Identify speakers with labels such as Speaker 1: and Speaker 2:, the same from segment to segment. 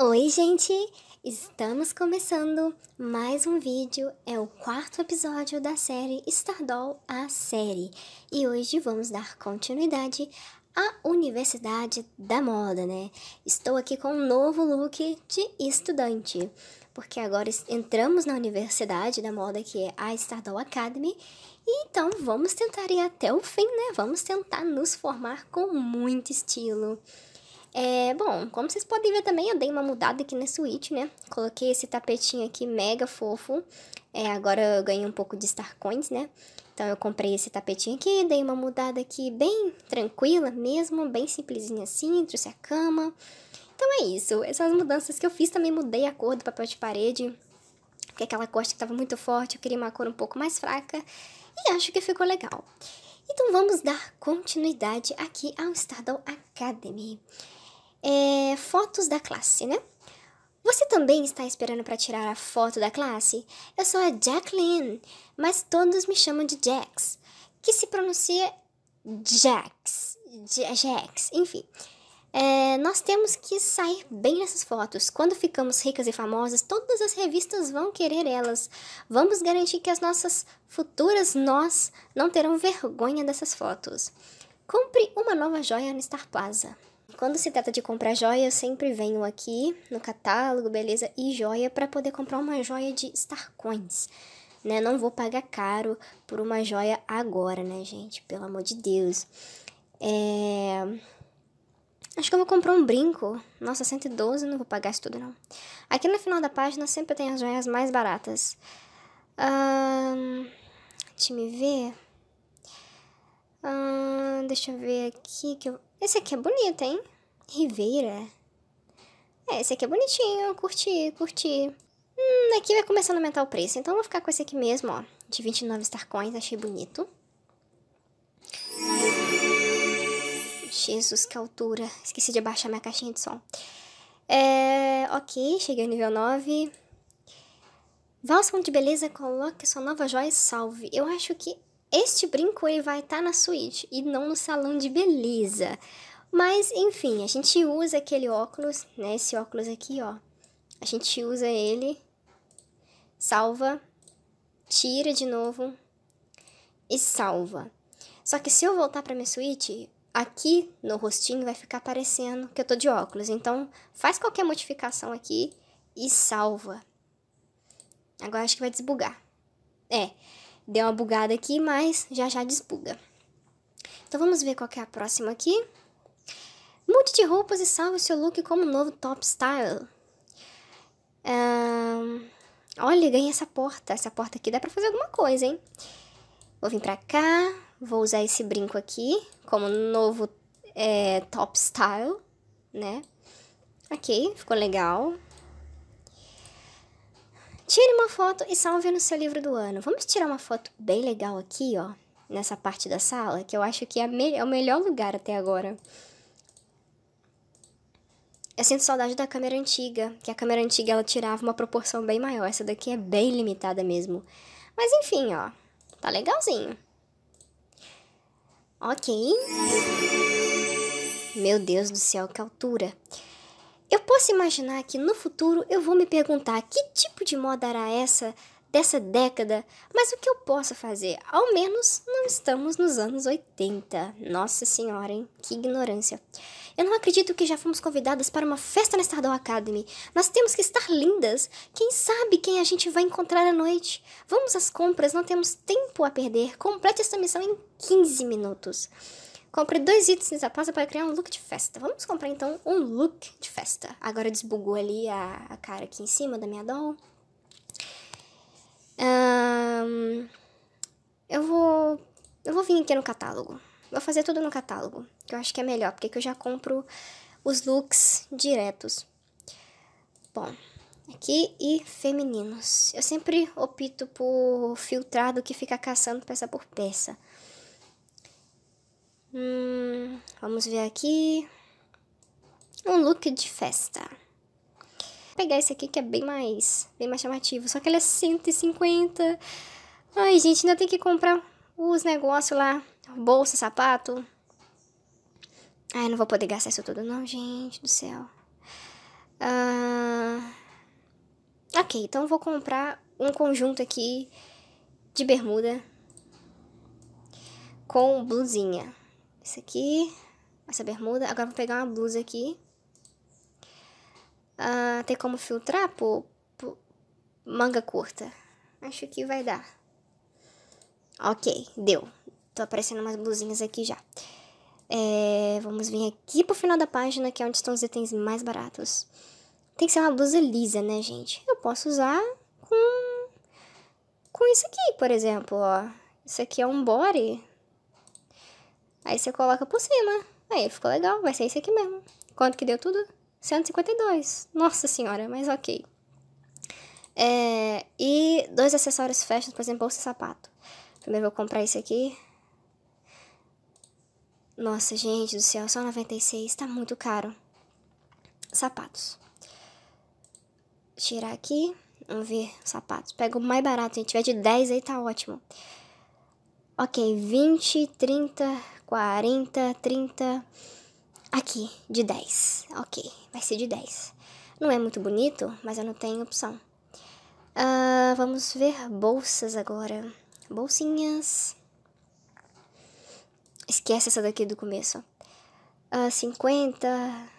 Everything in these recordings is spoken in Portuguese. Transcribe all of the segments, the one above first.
Speaker 1: Oi, gente! Estamos começando mais um vídeo, é o quarto episódio da série Stardoll a Série e hoje vamos dar continuidade à Universidade da Moda, né? Estou aqui com um novo look de estudante, porque agora entramos na Universidade da Moda, que é a Stardoll Academy, e então vamos tentar ir até o fim, né? Vamos tentar nos formar com muito estilo. É, bom, como vocês podem ver também, eu dei uma mudada aqui na suíte, né? Coloquei esse tapetinho aqui mega fofo. É, agora eu ganhei um pouco de Star Coins, né? Então eu comprei esse tapetinho aqui, dei uma mudada aqui bem tranquila mesmo, bem simplesinha assim, trouxe a cama. Então é isso, essas são as mudanças que eu fiz, também mudei a cor do papel de parede, porque aquela cor que estava muito forte, eu queria uma cor um pouco mais fraca, e acho que ficou legal. Então vamos dar continuidade aqui ao Stardoll Academy é, fotos da classe, né? Você também está esperando para tirar a foto da classe? Eu sou a Jacqueline, mas todos me chamam de Jax, que se pronuncia Jax, Jax, enfim. É, nós temos que sair bem nessas fotos. Quando ficamos ricas e famosas, todas as revistas vão querer elas. Vamos garantir que as nossas futuras nós não terão vergonha dessas fotos. Compre uma nova joia no Star Plaza. Quando se trata de comprar joia, eu sempre venho aqui no catálogo, beleza, e joia para poder comprar uma joia de Star Coins. Né? Não vou pagar caro por uma joia agora, né, gente? Pelo amor de Deus. É... Acho que eu vou comprar um brinco. Nossa, 112, não vou pagar isso tudo, não. Aqui no final da página sempre tem as joias mais baratas. Deixa eu ver. Deixa eu ver aqui que eu esse aqui é bonito, hein? Ribeira. É, esse aqui é bonitinho, curti, curti. Hum, aqui vai começando a aumentar o preço, então vou ficar com esse aqui mesmo, ó. De 29 Starcoins, achei bonito. Jesus, que altura. Esqueci de abaixar minha caixinha de som. É, ok, cheguei ao nível 9. Valsão de beleza, coloque sua nova joia e salve. Eu acho que este brinco ele vai estar tá na suíte e não no salão de beleza. Mas enfim, a gente usa aquele óculos, né? Esse óculos aqui, ó. A gente usa ele, salva, tira de novo e salva. Só que se eu voltar para minha suíte, aqui no rostinho vai ficar aparecendo que eu tô de óculos. Então, faz qualquer modificação aqui e salva. Agora acho que vai desbugar. É. Deu uma bugada aqui, mas já já desbuga. Então vamos ver qual é a próxima aqui. Mude de roupas e salve seu look como novo top style. Um, olha, ganhei essa porta. Essa porta aqui dá pra fazer alguma coisa, hein? Vou vir pra cá, vou usar esse brinco aqui como novo é, top style, né? Ok, ficou legal uma foto e salve no seu livro do ano. Vamos tirar uma foto bem legal aqui, ó, nessa parte da sala, que eu acho que é, é o melhor lugar até agora. Eu sinto saudade da câmera antiga, que a câmera antiga ela tirava uma proporção bem maior. Essa daqui é bem limitada mesmo. Mas enfim, ó, tá legalzinho. Ok. Meu Deus do céu, que altura. Eu posso imaginar que no futuro eu vou me perguntar que tipo de moda era essa dessa década, mas o que eu posso fazer? Ao menos não estamos nos anos 80. Nossa senhora, hein? Que ignorância. Eu não acredito que já fomos convidadas para uma festa na Stardom Academy. Nós temos que estar lindas. Quem sabe quem a gente vai encontrar à noite? Vamos às compras, não temos tempo a perder. Complete esta missão em 15 minutos. Compre dois itens pasta para criar um look de festa. Vamos comprar então um look de festa. Agora desbugou ali a, a cara aqui em cima da minha doll. Um, eu vou. Eu vou vir aqui no catálogo. Vou fazer tudo no catálogo. Que eu acho que é melhor, porque eu já compro os looks diretos. Bom, aqui e femininos. Eu sempre opto por filtrado, que fica caçando peça por peça. Hum, vamos ver aqui. Um look de festa. Vou pegar esse aqui que é bem mais, bem mais chamativo. Só que ele é 150. Ai, gente, ainda tem que comprar os negócios lá. Bolsa, sapato. Ai, não vou poder gastar isso tudo não, gente do céu. Ah, ok, então vou comprar um conjunto aqui de bermuda com blusinha isso aqui. Essa bermuda. Agora vou pegar uma blusa aqui. Ah, tem como filtrar por, por manga curta. Acho que vai dar. Ok, deu. Tô aparecendo umas blusinhas aqui já. É, vamos vir aqui pro final da página, que é onde estão os itens mais baratos. Tem que ser uma blusa lisa, né, gente? Eu posso usar com, com isso aqui, por exemplo, ó. Isso aqui é um body, Aí você coloca por cima. Aí ficou legal, vai ser isso aqui mesmo. Quanto que deu tudo? 152. Nossa senhora, mas ok. É, e dois acessórios fashion, por exemplo, bolsa e sapato. Primeiro vou comprar esse aqui. Nossa, gente do céu, só 96, tá muito caro. Sapatos. Tirar aqui, vamos ver sapatos. Pega o mais barato, Se tiver de 10 aí, tá ótimo. Ok, 20, 30, 40, 30. Aqui, de 10. Ok, vai ser de 10. Não é muito bonito, mas eu não tenho opção. Uh, vamos ver bolsas agora. Bolsinhas. Esquece essa daqui do começo. Uh, ah, 50.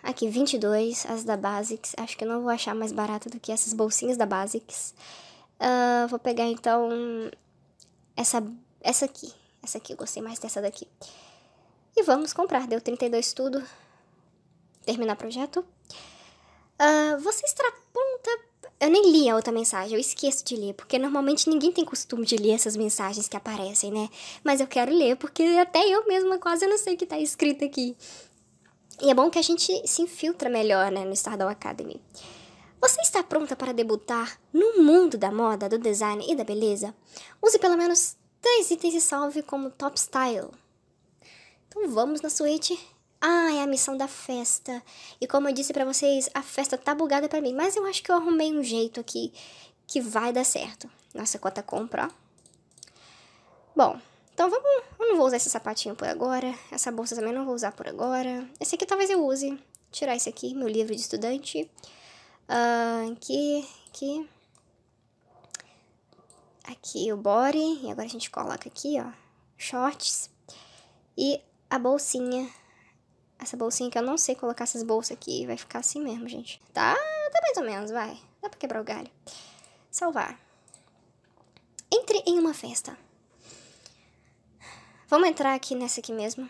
Speaker 1: Aqui, 22. As da Basics. Acho que eu não vou achar mais barata do que essas bolsinhas da Basics. Uh, vou pegar então. Essa, essa aqui. Essa aqui, eu gostei mais dessa daqui. E vamos comprar, deu 32 tudo. Terminar projeto. Uh, você pronta Eu nem li a outra mensagem, eu esqueço de ler, porque normalmente ninguém tem costume de ler essas mensagens que aparecem, né? Mas eu quero ler, porque até eu mesma quase não sei o que tá escrito aqui. E é bom que a gente se infiltra melhor, né, no Stardal Academy. Você está pronta para debutar no mundo da moda, do design e da beleza? Use pelo menos três itens e salve como top style. Então vamos na suíte. Ah, é a missão da festa. E como eu disse para vocês, a festa tá bugada para mim, mas eu acho que eu arrumei um jeito aqui que vai dar certo. Nossa cota compra, ó. Bom, então vamos, eu não vou usar esse sapatinho por agora, essa bolsa também não vou usar por agora. Esse aqui talvez eu use. tirar esse aqui, meu livro de estudante. Uh, aqui, aqui. Aqui o body, e agora a gente coloca aqui, ó, shorts. E a bolsinha. Essa bolsinha que eu não sei colocar essas bolsas aqui. Vai ficar assim mesmo, gente. Tá, tá mais ou menos, vai. Dá pra quebrar o galho. Salvar. Entre em uma festa. Vamos entrar aqui nessa aqui mesmo.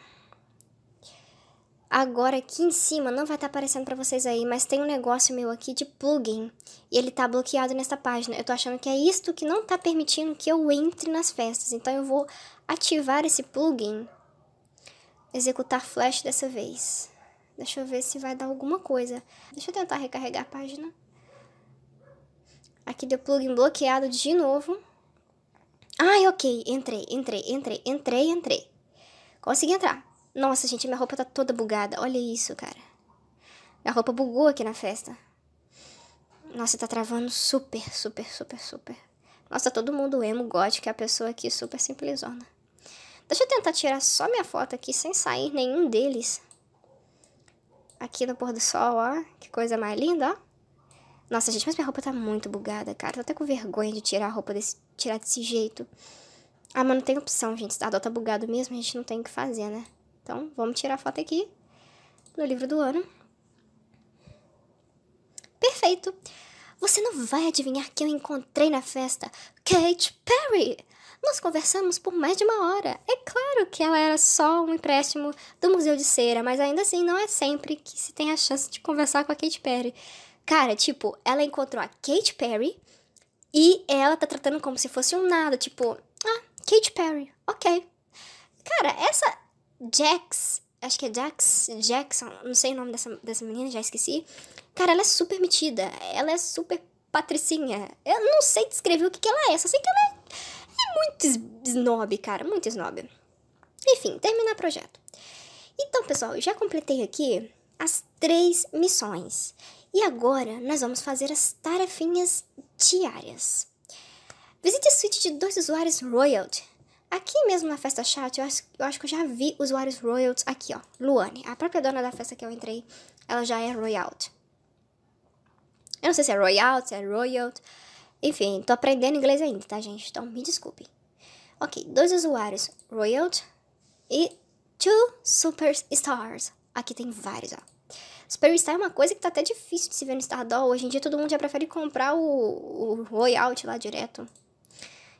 Speaker 1: Agora aqui em cima, não vai estar tá aparecendo pra vocês aí, mas tem um negócio meu aqui de plugin. E ele tá bloqueado nessa página. Eu tô achando que é isto que não tá permitindo que eu entre nas festas. Então eu vou ativar esse plugin executar flash dessa vez. Deixa eu ver se vai dar alguma coisa. Deixa eu tentar recarregar a página. Aqui deu plugin bloqueado de novo. Ai, ok. Entrei, entrei, entrei, entrei, entrei. Consegui entrar. Nossa, gente, minha roupa tá toda bugada. Olha isso, cara. Minha roupa bugou aqui na festa. Nossa, tá travando super, super, super, super. Nossa, todo mundo emo gótico é a pessoa aqui super simplesona. Deixa eu tentar tirar só minha foto aqui sem sair nenhum deles. Aqui no pôr do sol, ó. Que coisa mais linda, ó. Nossa, gente, mas minha roupa tá muito bugada, cara. Tô até com vergonha de tirar a roupa desse, tirar desse jeito. Ah, mas não tem opção, gente. A dó tá bugado mesmo, a gente não tem o que fazer, né? Então, vamos tirar a foto aqui no livro do ano. Perfeito! Você não vai adivinhar quem eu encontrei na festa. Kate Perry! Nós conversamos por mais de uma hora. É claro que ela era só um empréstimo do Museu de Cera, mas ainda assim não é sempre que se tem a chance de conversar com a Kate Perry. Cara, tipo, ela encontrou a Kate Perry e ela tá tratando como se fosse um nada, tipo, ah, Kate Perry, ok. Cara, essa Jax, acho que é Jax, Jackson, não sei o nome dessa, dessa menina, já esqueci. Cara, ela é super metida, ela é super patricinha. Eu não sei descrever o que, que ela é, só sei que ela é muito snob, cara, muito snob. Enfim, terminar o projeto. Então, pessoal, já completei aqui as três missões. E agora nós vamos fazer as tarefinhas diárias. Visite a suíte de dois usuários Royalty. Aqui mesmo na festa chat, eu acho, eu acho que eu já vi usuários Royalty aqui, ó. Luane, a própria dona da festa que eu entrei, ela já é Royalty. Eu não sei se é Royalty, se é Royalty. Enfim, tô aprendendo inglês ainda, tá, gente? Então me desculpem. Ok, dois usuários, Royalt e Two Superstars. Aqui tem vários, ó. Superstar é uma coisa que tá até difícil de se ver no Stardoll. Hoje em dia todo mundo já prefere comprar o, o Royalt lá direto.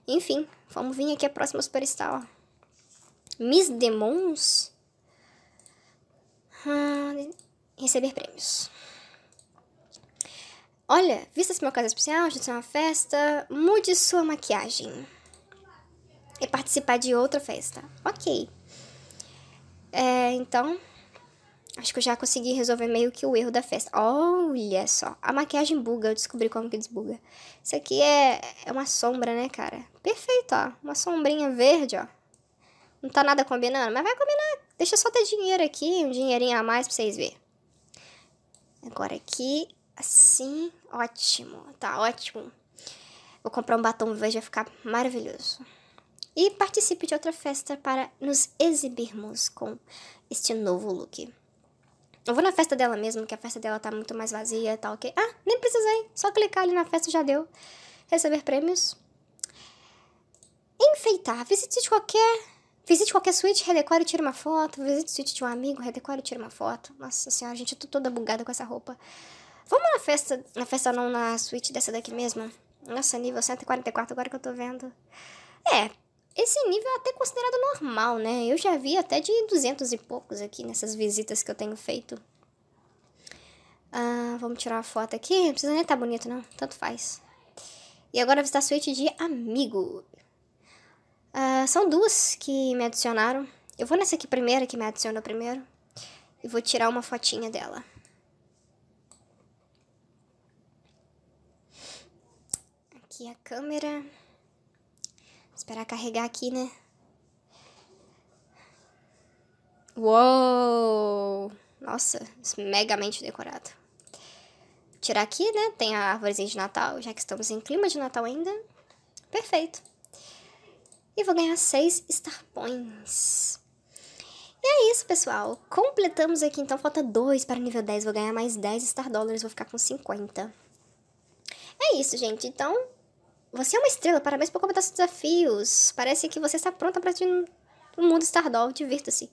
Speaker 1: Enfim, vamos vir aqui a próxima Superstar, ó. Miss Demons? Hum, receber prêmios. Olha, vista se uma casa especial, já tem uma festa, mude sua maquiagem. E participar de outra festa. Ok. É, então, acho que eu já consegui resolver meio que o erro da festa. Olha só, a maquiagem buga, eu descobri como que desbuga. Isso aqui é, é uma sombra, né, cara? Perfeito, ó. Uma sombrinha verde, ó. Não tá nada combinando, mas vai combinar. Deixa só ter dinheiro aqui, um dinheirinho a mais pra vocês verem. Agora aqui, assim, ótimo, tá ótimo. Vou comprar um batom vai ficar maravilhoso. E participe de outra festa para nos exibirmos com este novo look. Eu vou na festa dela mesmo, que a festa dela tá muito mais vazia e tá, tal, ok? Ah, nem precisei, só clicar ali na festa já deu. Receber prêmios. Enfeitar, visite de qualquer Visite qualquer suíte, redecore e tira uma foto. Visite suíte de um amigo, redecore e tira uma foto. Nossa senhora, gente, eu tô toda bugada com essa roupa. Vamos na festa. Na festa não, na suíte dessa daqui mesmo. Nossa, nível 144, agora que eu tô vendo. É, esse nível é até considerado normal, né? Eu já vi até de 200 e poucos aqui nessas visitas que eu tenho feito. Ah, vamos tirar uma foto aqui. Não precisa nem estar tá bonito, não. Tanto faz. E agora visitar a suíte de amigo. Ah, são duas que me adicionaram. Eu vou nessa aqui primeiro, que me adicionou primeiro. E vou tirar uma fotinha dela. a câmera. Vou esperar carregar aqui, né? Uou! Nossa, megamente decorado. tirar aqui, né? Tem a árvorezinha de Natal, já que estamos em clima de Natal ainda. Perfeito. E vou ganhar 6 Star Points. E é isso, pessoal. Completamos aqui, então falta 2 para o nível 10. Vou ganhar mais 10 Star Dollars, vou ficar com 50. É isso, gente. Então, você é uma estrela, parabéns por completar seus desafios. Parece que você está pronta para ti no mundo Stardoll, divirta-se.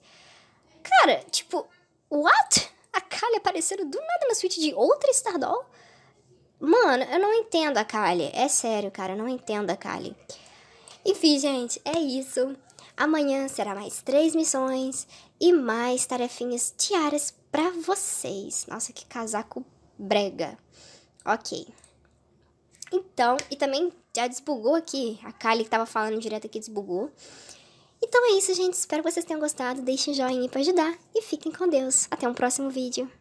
Speaker 1: Cara, tipo, what? A Kali apareceram do nada na suíte de outra Stardoll? Mano, eu não entendo a Kali. É sério, cara, eu não entendo a Kali. Enfim, gente, é isso. Amanhã será mais três missões e mais tarefinhas diárias para vocês. Nossa, que casaco brega. Ok. Então, e também já desbugou aqui. A Kali que tava falando direto aqui desbugou. Então é isso, gente. Espero que vocês tenham gostado. Deixem joinha para ajudar. E fiquem com Deus. Até um próximo vídeo.